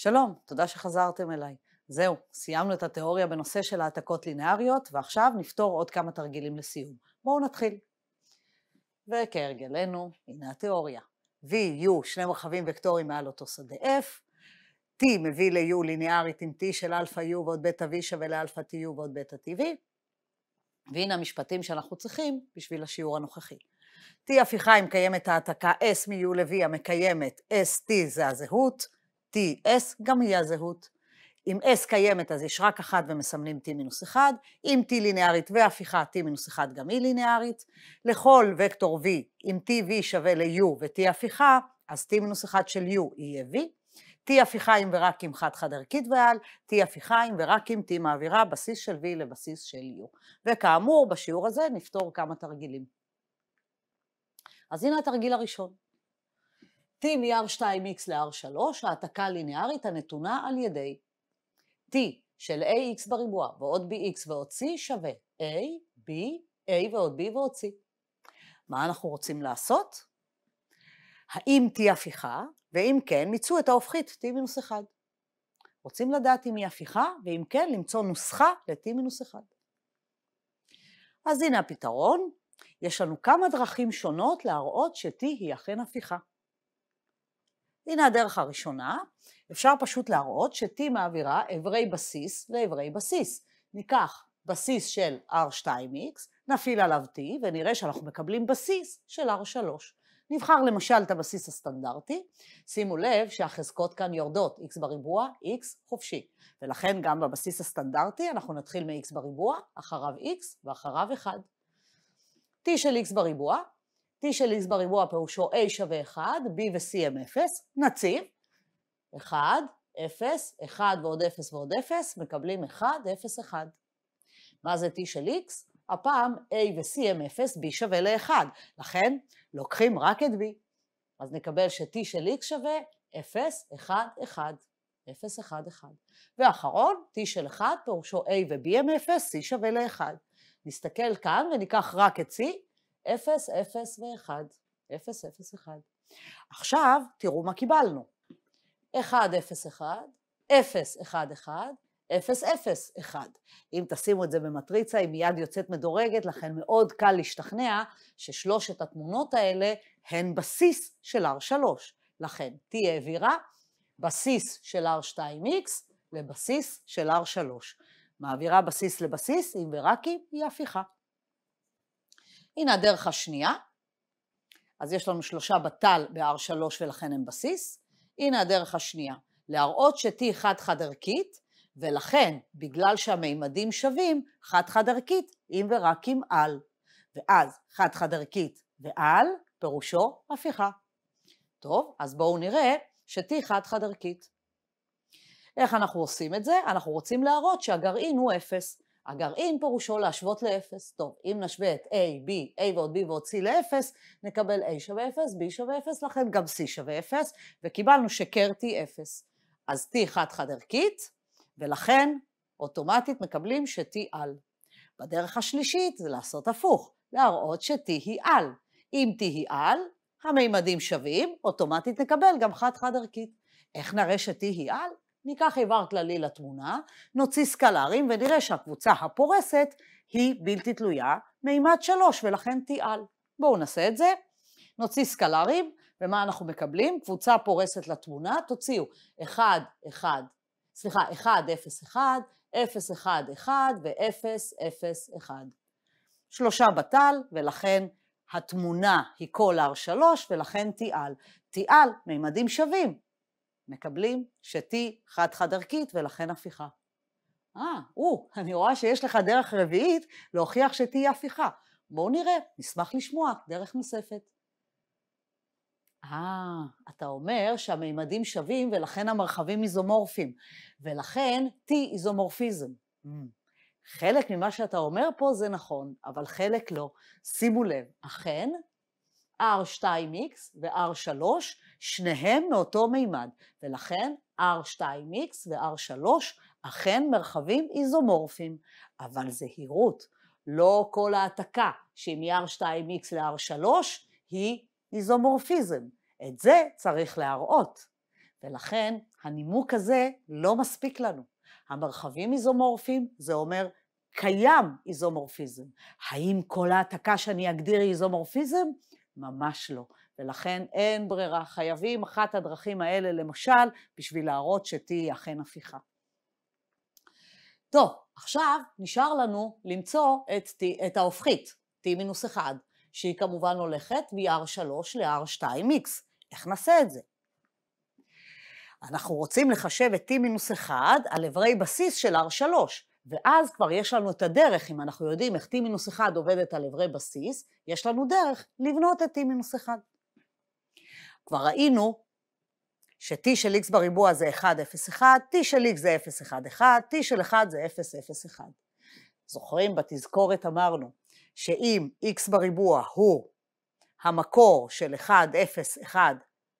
שלום, תודה שחזרתם אליי. זהו, סיימנו את התיאוריה בנושא של העתקות לינאריות, ועכשיו נפתור עוד כמה תרגילים לסיום. בואו נתחיל. וכהרגלנו, הנה התיאוריה. V, U, שני מרחבים וקטוריים מעל אותו שדה F, T מביא ל-U ליניארית עם T של Alpha U ועוד בטא V שווה ל-Alpha T U ועוד בטא V. והנה המשפטים שאנחנו צריכים בשביל השיעור הנוכחי. T הפיכה אם קיימת העתקה S מ-U ל-V המקיימת S, T זה הזהות, TS, גם היא הזהות. אם S קיימת אז יש רק אחת ומסמנים T-1, אם T לינארית והפיכה T-1 גם היא e לינארית. לכל וקטור V, אם TV שווה ל-U ו-T הפיכה, אז T-1 של U יהיה V. T הפיכה אם ורק אם חד-חד ערכית ועל, T הפיכה אם ורק אם T מעבירה בסיס של V לבסיס של U. וכאמור, בשיעור הזה נפתור כמה תרגילים. אז הנה התרגיל הראשון. t מ-r2x ל-r3, העתקה ליניארית הנתונה על ידי t של ax בריבוע ועוד bx ועוד c שווה a, b, a ועוד b ועוד c. מה אנחנו רוצים לעשות? האם t הפיכה, ואם כן, מיצו את ההופכית t מינוס 1. רוצים לדעת אם היא הפיכה, ואם כן, למצוא נוסחה ל-t מינוס 1. אז הנה הפתרון, יש לנו כמה דרכים שונות להראות ש-t היא אכן הפיכה. הנה הדרך הראשונה, אפשר פשוט להראות ש-T מעבירה איברי בסיס לאיברי בסיס. ניקח בסיס של R2X, נפעיל עליו T ונראה שאנחנו מקבלים בסיס של R3. נבחר למשל את הבסיס הסטנדרטי, שימו לב שהחזקות כאן יורדות, x בריבוע, x חופשי, ולכן גם בבסיס הסטנדרטי אנחנו נתחיל מ-x בריבוע, אחריו x ואחריו 1. t של x בריבוע T של X בריבוע פירושו A שווה 1, B ו-C הם 0, נציב, 1, 0, 1 ועוד 0 ועוד 0, מקבלים 1, 0, 1. מה זה T של X? הפעם A ו-C הם 0, B שווה ל-1, לכן לוקחים רק את B. אז נקבל ש-T של X שווה 0, 1, 1. 0, 1, 1. ואחרון, T של 1, פירושו A ו-B הם 0, C שווה ל-1. נסתכל כאן וניקח רק את C, 0 ו-1. 0, 0, אחד. עכשיו, תראו מה קיבלנו. 1, 0, 1, 0, 1, 1, אפס, אפס, אחד. אם תשימו את זה במטריצה, היא מיד יוצאת מדורגת, לכן מאוד קל להשתכנע ששלושת התמונות האלה הן בסיס של R3. לכן, T העבירה בסיס של R2X לבסיס של R3. מעבירה בסיס לבסיס, אם ורק אם, היא הפיכה. הנה הדרך השנייה, אז יש לנו שלושה בט"ל ב-R3 ולכן הם בסיס, הנה הדרך השנייה, להראות ש-T חד-חד ערכית, ולכן, בגלל שהמימדים שווים, חד-חד ערכית, אם ורק אם על. ואז חד-חד ערכית ועל, פירושו הפיכה. טוב, אז בואו נראה ש-T חד-חד ערכית. איך אנחנו עושים את זה? אנחנו רוצים להראות שהגרעין הוא אפס. הגרעין פירושו להשוות לאפס. טוב, אם נשווה את A, B, A ועוד B ועוד C לאפס, נקבל A שווה אפס, B שווה אפס, לכן גם C שווה אפס, וקיבלנו שקר T אפס. אז T חד-חד ערכית, ולכן אוטומטית מקבלים ש-T על. בדרך השלישית זה לעשות הפוך, להראות ש-T היא על. אם T היא על, המימדים שווים, אוטומטית נקבל גם חד-חד ערכית. איך נראה ש-T היא על? ניקח איבר כללי לתמונה, נוציא סקלרים ונראה שהקבוצה הפורסת היא בלתי תלויה מימד שלוש ולכן תיעל. בואו נעשה את זה, נוציא סקלרים ומה אנחנו מקבלים? קבוצה פורסת לתמונה, תוציאו 1, 1, סליחה, 1, 0, 1, 0, 1, 1 ו-0, 0, 1. שלושה בטל ולכן התמונה היא כל R3 ולכן תיעל. תיעל, מימדים שווים, מקבלים שתי חד-חד ערכית ולכן הפיכה. אה, או, אני רואה שיש לך דרך רביעית להוכיח שתהיי הפיכה. בואו נראה, נשמח לשמוע דרך נוספת. אה, אתה אומר שהמימדים שווים ולכן המרחבים איזומורפיים, ולכן T איזומורפיזם. Mm. חלק ממה שאתה אומר פה זה נכון, אבל חלק לא. שימו לב, אכן, R2X ו-R3 שניהם מאותו מימד, ולכן R2X ו-R3 אכן מרחבים איזומורפיים, אבל זהירות, לא כל העתקה שהיא מ-R2X ל-R3 היא איזומורפיזם, את זה צריך להראות, ולכן הנימוק הזה לא מספיק לנו. המרחבים איזומורפיים זה אומר קיים איזומורפיזם. האם כל העתקה שאני אגדיר היא איזומורפיזם? ממש לא. ולכן אין ברירה, חייבים אחת הדרכים האלה למשל, בשביל להראות שתהי אכן הפיכה. טוב, עכשיו נשאר לנו למצוא את, T, את ההופכית, T-1, שהיא כמובן הולכת מ-R3 ל-R2X. איך נעשה את זה? אנחנו רוצים לחשב את T-1 על איברי בסיס של R3, ואז כבר יש לנו את הדרך, אם אנחנו יודעים איך T-1 עובדת על איברי בסיס, יש לנו דרך לבנות את T-1. כבר ראינו ש-t של x בריבוע זה 1, 0, 1, t של x זה 0, 1, 1, t של 1 זה 0, 0, 1. זוכרים? בתזכורת אמרנו שאם x בריבוע הוא המקור של 1, 0, 1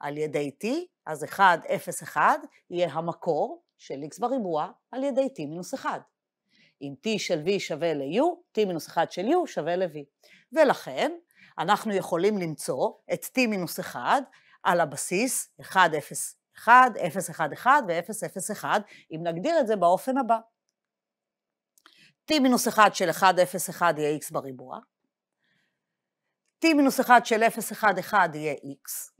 על ידי t, אז 1, 0, 1 יהיה המקור של x בריבוע על ידי t מינוס 1. אם t של v שווה ל-u, t מינוס 1 של u שווה ל-v. ולכן, אנחנו יכולים למצוא את t מינוס 1 על הבסיס 1, 0, 1, 0, 1, 1 ו-0, 0, 1, אם נגדיר את זה באופן הבא. t מינוס 1 של 1, 0, 1 יהיה x בריבוע, t מינוס 1 של 0, 1, 1 יהיה x,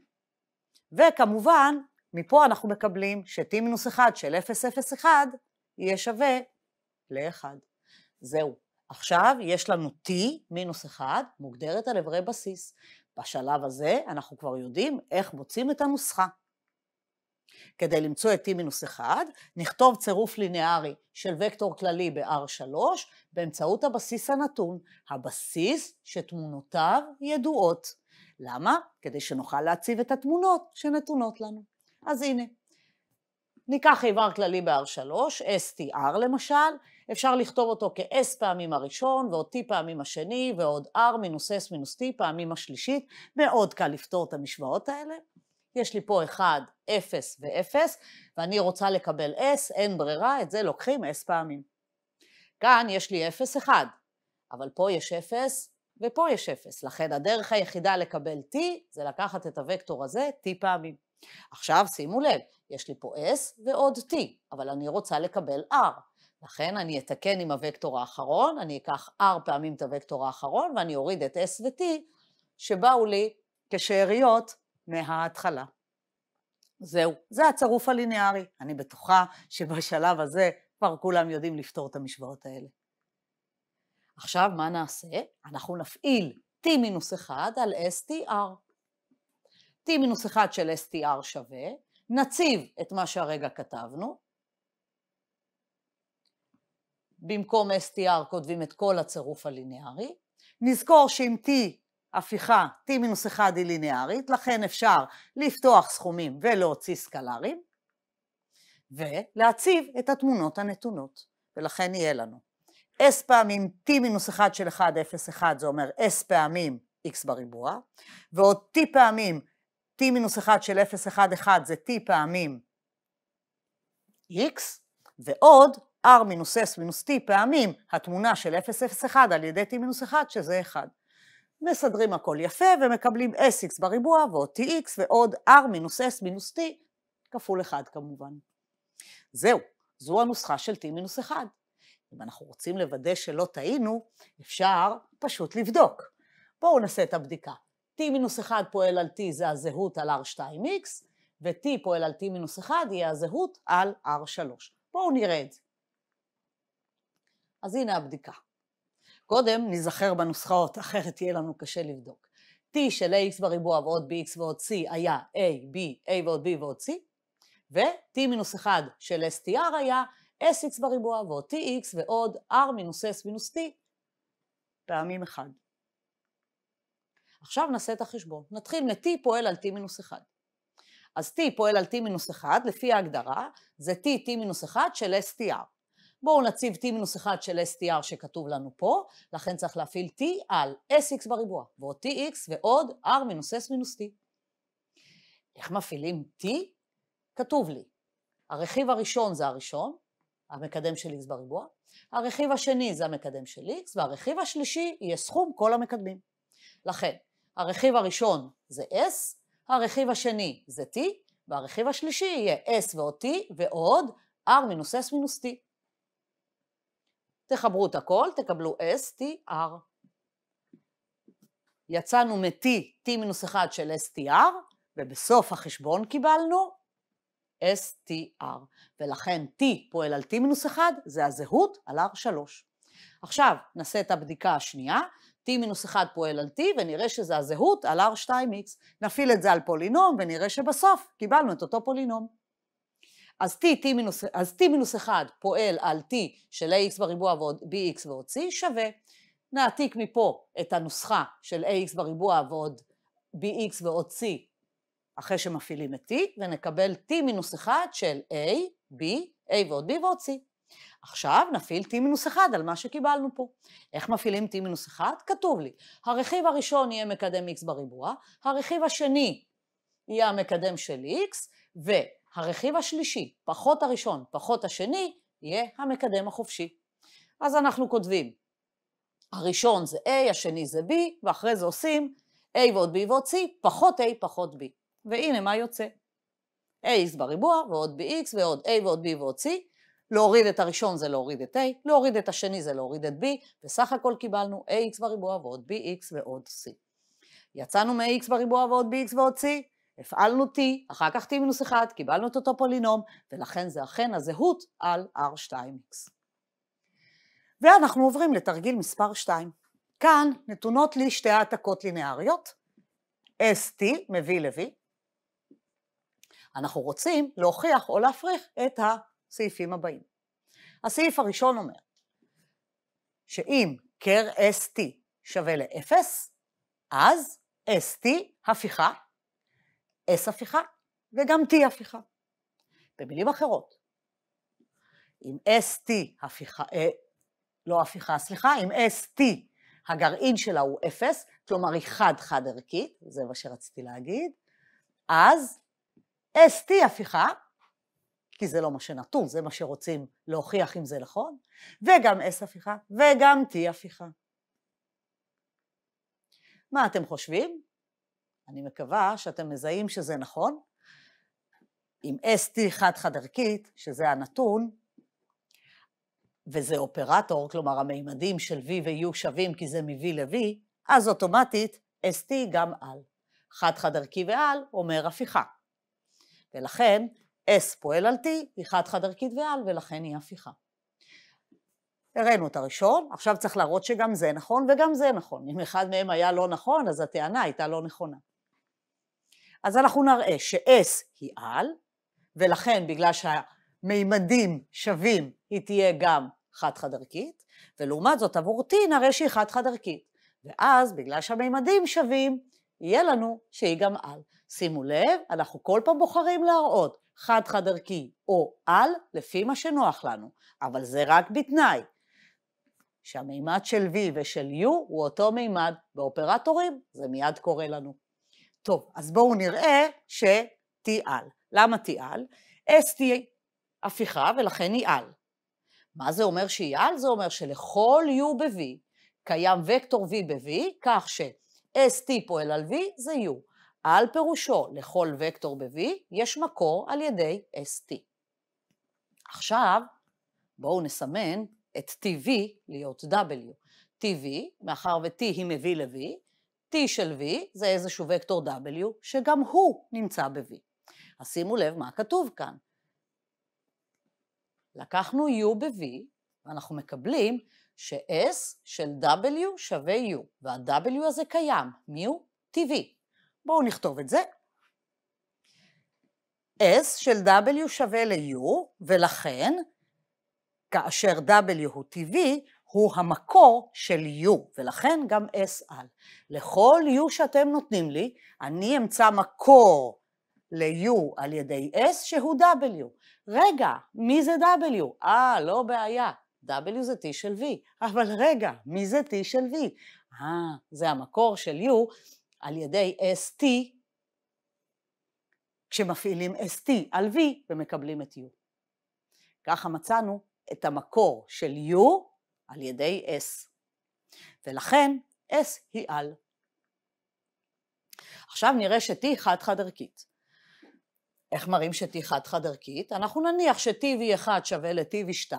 וכמובן, מפה אנחנו מקבלים ש-t מינוס 1 של 0, 0, 1 יהיה שווה ל-1. זהו. עכשיו יש לנו t מינוס 1 מוגדרת על אברי בסיס. בשלב הזה אנחנו כבר יודעים איך מוצאים את הנוסחה. כדי למצוא את t מינוס 1, נכתוב צירוף לינארי של וקטור כללי ב-R3 באמצעות הבסיס הנתון, הבסיס שתמונותיו ידועות. למה? כדי שנוכל להציב את התמונות שנתונות לנו. אז הנה, ניקח איבר כללי ב-R3, STR למשל, אפשר לכתוב אותו כ-S פעמים הראשון, ועוד T פעמים השני, ועוד R מינוס S מינוס T פעמים השלישית. מאוד קל לפתור את המשוואות האלה. יש לי פה 1, 0 ו-0, ואני רוצה לקבל S, אין ברירה, את זה לוקחים S פעמים. כאן יש לי 0, 1, אבל פה יש 0 ופה יש 0, לכן הדרך היחידה לקבל T זה לקחת את הוקטור הזה T פעמים. עכשיו שימו לב, יש לי פה S ועוד T, אבל אני רוצה לקבל R. לכן אני אתקן עם הוקטור האחרון, אני אקח r פעמים את הוקטור האחרון ואני אוריד את s ו-t שבאו לי כשאריות מההתחלה. זהו, זה הצירוף הליניארי. אני בטוחה שבשלב הזה כבר כולם יודעים לפתור את המשוואות האלה. עכשיו מה נעשה? אנחנו נפעיל t-1 על str. t-1 של str שווה, נציב את מה שהרגע כתבנו, במקום STR כותבים את כל הצירוף הליניארי. נזכור שאם T הפיכה T מינוס 1 היא ליניארית, לכן אפשר לפתוח סכומים ולהוציא סקלרים, ולהציב את התמונות הנתונות, ולכן יהיה לנו S פעמים T מינוס 1 של 1, 0, 1, זה אומר S פעמים X בריבוע, ועוד T פעמים T מינוס 1 של 0, 1, 1 זה T פעמים X, ועוד r מינוס s מינוס t פעמים התמונה של 0, 0, 1 על ידי t מינוס 1 שזה 1. מסדרים הכל יפה ומקבלים sx בריבוע ועוד tx ועוד r מינוס s מינוס t כפול 1 כמובן. זהו, זו הנוסחה של t מינוס 1. אם אנחנו רוצים לוודא שלא טעינו, אפשר פשוט לבדוק. בואו נעשה את הבדיקה. t מינוס 1 פועל על t זה הזהות על r2x, ו-t פועל על t מינוס 1 יהיה הזהות על r3. בואו נראה את זה. אז הנה הבדיקה. קודם נזכר בנוסחאות, אחרת יהיה לנו קשה לבדוק. t של ax בריבוע ועוד bx ועוד c היה a, b, a ועוד b ועוד c, ו-t מינוס 1 של str היה sx בריבוע ועוד tx ועוד r מינוס s מינוס t פעמים 1. עכשיו נעשה את החשבון. נתחיל מ-t פועל על t מינוס 1. אז t פועל על t מינוס 1, לפי ההגדרה, זה t, t מינוס 1 של str. בואו נציב t מינוס 1 של str שכתוב לנו פה, לכן צריך להפעיל t על sx בריבוע, ועוד tx ועוד r מינוס s מינוס t. איך מפעילים t? כתוב לי, הרכיב הראשון זה הראשון, המקדם של x בריבוע, הרכיב השני זה המקדם של x, והרכיב השלישי יהיה סכום כל המקדמים. לכן, הרכיב הראשון זה s, הרכיב השני זה t, והרכיב השלישי יהיה s ועוד t ועוד r מינוס s מינוס t. תחברו את הכל, תקבלו STR. יצאנו מ-T, T-1 של STR, ובסוף החשבון קיבלנו STR. ולכן T פועל על T-1, זה הזהות על R3. עכשיו נעשה את הבדיקה השנייה, T-1 פועל על T ונראה שזה הזהות על R2x. נפעיל את זה על פולינום ונראה שבסוף קיבלנו את אותו פולינום. אז t, t מינוס, אז t מינוס 1 פועל על t של ax בריבוע ועוד bx ועוד c שווה. נעתיק מפה את הנוסחה של ax בריבוע ועוד bx ועוד c אחרי שמפעילים את t, ונקבל t מינוס 1 של a, b, a ועוד b ועוד c. עכשיו נפעיל t מינוס 1 על מה שקיבלנו פה. איך מפעילים t מינוס 1? כתוב לי, הרכיב הראשון יהיה מקדם x בריבוע, הרכיב השני יהיה המקדם של x, הרכיב השלישי, פחות הראשון, פחות השני, יהיה המקדם החופשי. אז אנחנו כותבים, הראשון זה A, השני זה B, ואחרי זה עושים A ועוד B ועוד C, פחות A פחות B. והנה מה יוצא. AX בריבוע ועוד BX ועוד A ועוד B ועוד C. להוריד את הראשון זה להוריד את A, להוריד את השני זה להוריד את B, וסך הכל קיבלנו AX בריבוע ועוד BX ועוד C. יצאנו מ-AX בריבוע ועוד BX ועוד C, הפעלנו t, אחר כך t מינוס 1, קיבלנו את אותו פולינום, ולכן זה אכן הזהות על r2x. ואנחנו עוברים לתרגיל מספר 2. כאן נתונות לי שתי העתקות לינאריות, st מביא ל-v. אנחנו רוצים להוכיח או להפריך את הסעיפים הבאים. הסעיף הראשון אומר שאם קר st שווה ל-0, אז st הפיכה אס הפיכה וגם T הפיכה. במילים אחרות, אם ST הפיכה, אה, לא הפיכה, סליחה, אם ST הגרעין שלה הוא 0, כלומר היא חד-חד ערכית, זה מה שרציתי להגיד, אז ST הפיכה, כי זה לא מה שנתון, זה מה שרוצים להוכיח אם זה נכון, וגם S הפיכה וגם T הפיכה. מה אתם חושבים? אני מקווה שאתם מזהים שזה נכון, עם ST חד-חד ערכית, שזה הנתון, וזה אופרטור, כלומר המימדים של V ו-U שווים כי זה מ-V ל-V, אז אוטומטית ST גם על. חד-חד ערכי ועל אומר הפיכה. ולכן S פועל על T היא חד-חד ערכית ועל, ולכן היא הפיכה. הראינו את הראשון, עכשיו צריך להראות שגם זה נכון וגם זה נכון. אם אחד מהם היה לא נכון, אז הטענה הייתה לא נכונה. אז אנחנו נראה ש-S היא על, ולכן בגלל שהמימדים שווים, היא תהיה גם חד-חד ערכית, ולעומת זאת עבור T נראה שהיא חד-חד ערכית. ואז בגלל שהמימדים שווים, יהיה לנו שהיא גם על. שימו לב, אנחנו כל פעם בוחרים להראות חד-חד ערכי או על, לפי מה שנוח לנו, אבל זה רק בתנאי שהמימד של V ושל U הוא אותו מימד באופרטורים, זה מיד קורה לנו. טוב, אז בואו נראה ש שתיעל. למה תיעל? S תהיה הפיכה ולכן היא על. מה זה אומר שהיא על? זה אומר שלכל U ב-V קיים וקטור V ב-V, כך ש-ST פועל על V זה U. על פירושו לכל וקטור ב-V יש מקור על ידי ST. עכשיו, בואו נסמן את TV להיות W. TV, מאחר ו-T היא מ-V ל-V, T של V זה איזשהו וקטור W, שגם הוא נמצא ב-V. אז שימו לב מה כתוב כאן. לקחנו U ב-V, ואנחנו מקבלים ש-S של W שווה U, וה-W הזה קיים, מי הוא? TV. בואו נכתוב את זה. S של W שווה ל-U, ולכן כאשר W הוא TV, הוא המקור של U, ולכן גם S על. לכל U שאתם נותנים לי, אני אמצא מקור ל-U על ידי S שהוא W. רגע, מי זה W? אה, לא בעיה, W זה T של V. אבל רגע, מי זה T של V? אה, זה המקור של U על ידי ST, כשמפעילים ST על V ומקבלים את U. ככה מצאנו את המקור של U על ידי S. ולכן S היא על. עכשיו נראה ש-T היא חד-חד ערכית. איך מראים ש-T חד-חד ערכית? אנחנו נניח ש-TV1 שווה ל-TV2,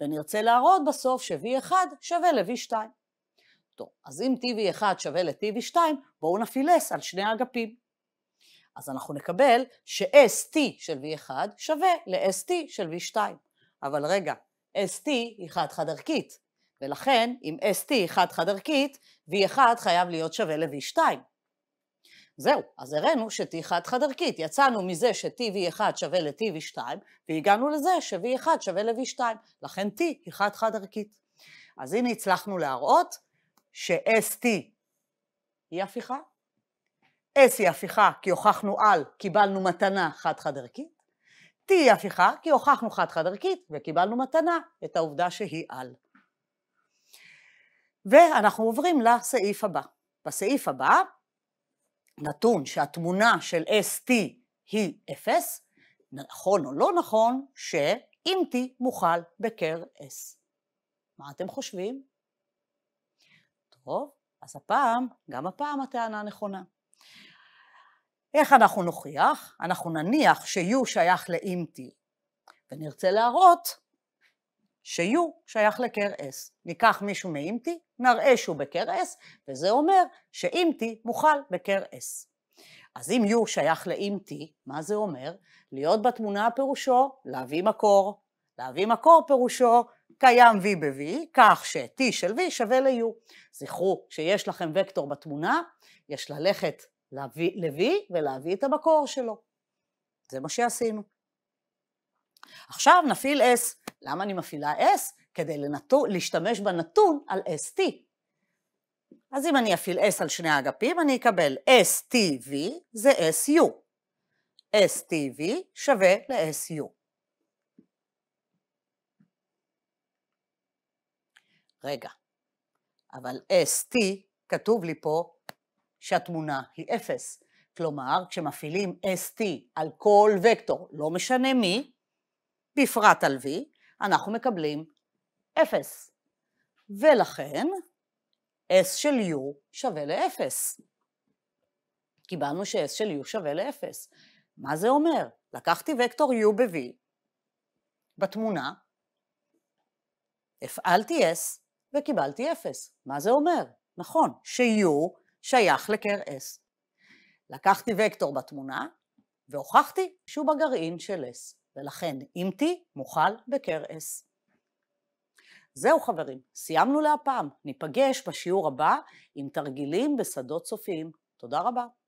ונרצה להראות בסוף ש-V1 שווה ל-V2. טוב, אז אם TV1 שווה ל-TV2, בואו נפעיל S על שני האגפים. אז אנחנו נקבל ש-ST של V1 שווה ל-ST של V2. אבל רגע, ST היא חד-חד ערכית, ולכן, אם ST היא חד-חד-ערכית, V1 חייב להיות שווה ל-V2. זהו, אז הראינו ש-T חד-חד-ערכית. יצאנו מזה ש-TV1 שווה ל-TV2, והגענו לזה ש-V1 שווה ל-V2, לכן T היא חד-חד-ערכית. אז הנה הצלחנו להראות ש-ST היא הפיכה. S היא הפיכה כי הוכחנו על, קיבלנו מתנה חד-חד-ערכית. T היא הפיכה כי הוכחנו חד-חד-ערכית וקיבלנו מתנה את העובדה שהיא על. ואנחנו עוברים לסעיף הבא. בסעיף הבא, נתון שהתמונה של ST היא 0, נכון או לא נכון שאם T מוכל בקר S. מה אתם חושבים? טוב, אז הפעם, גם הפעם הטענה נכונה. איך אנחנו נוכיח? אנחנו נניח ש-U שייך ל-MT, ונרצה להראות ש-U שייך ל-CareS. ניקח מישהו מ-MT, נראה שהוא ב-CareS, וזה אומר ש-MT מוכל ב-CareS. אז אם U שייך ל-MT, מה זה אומר? להיות בתמונה פירושו להביא מקור. להביא מקור פירושו קיים V ב-V, כך ש-T של V שווה ל-U. זכרו שיש לכם וקטור בתמונה, יש ללכת ל-V ולהביא את המקור שלו. זה מה שעשינו. עכשיו נפעיל S. למה אני מפעילה S? כדי לנתו, להשתמש בנתון על ST. אז אם אני אפעיל S על שני האגפים, אני אקבל STV זה SU. STV שווה ל-SU. רגע, אבל ST, כתוב לי פה שהתמונה היא 0. כלומר, כשמפעילים ST על כל וקטור, לא משנה מי, בפרט על V, אנחנו מקבלים 0. ולכן S של U שווה ל-0. קיבלנו ש-S של U שווה ל-0. מה זה אומר? לקחתי וקטור U ב-V בתמונה, הפעלתי S וקיבלתי 0. מה זה אומר? נכון, ש-U שייך לקר S. לקחתי וקטור בתמונה והוכחתי שהוא בגרעין של S. ולכן אם תהי, מוכל בקרס. זהו חברים, סיימנו להפעם. ניפגש בשיעור הבא עם תרגילים בשדות סופיים. תודה רבה.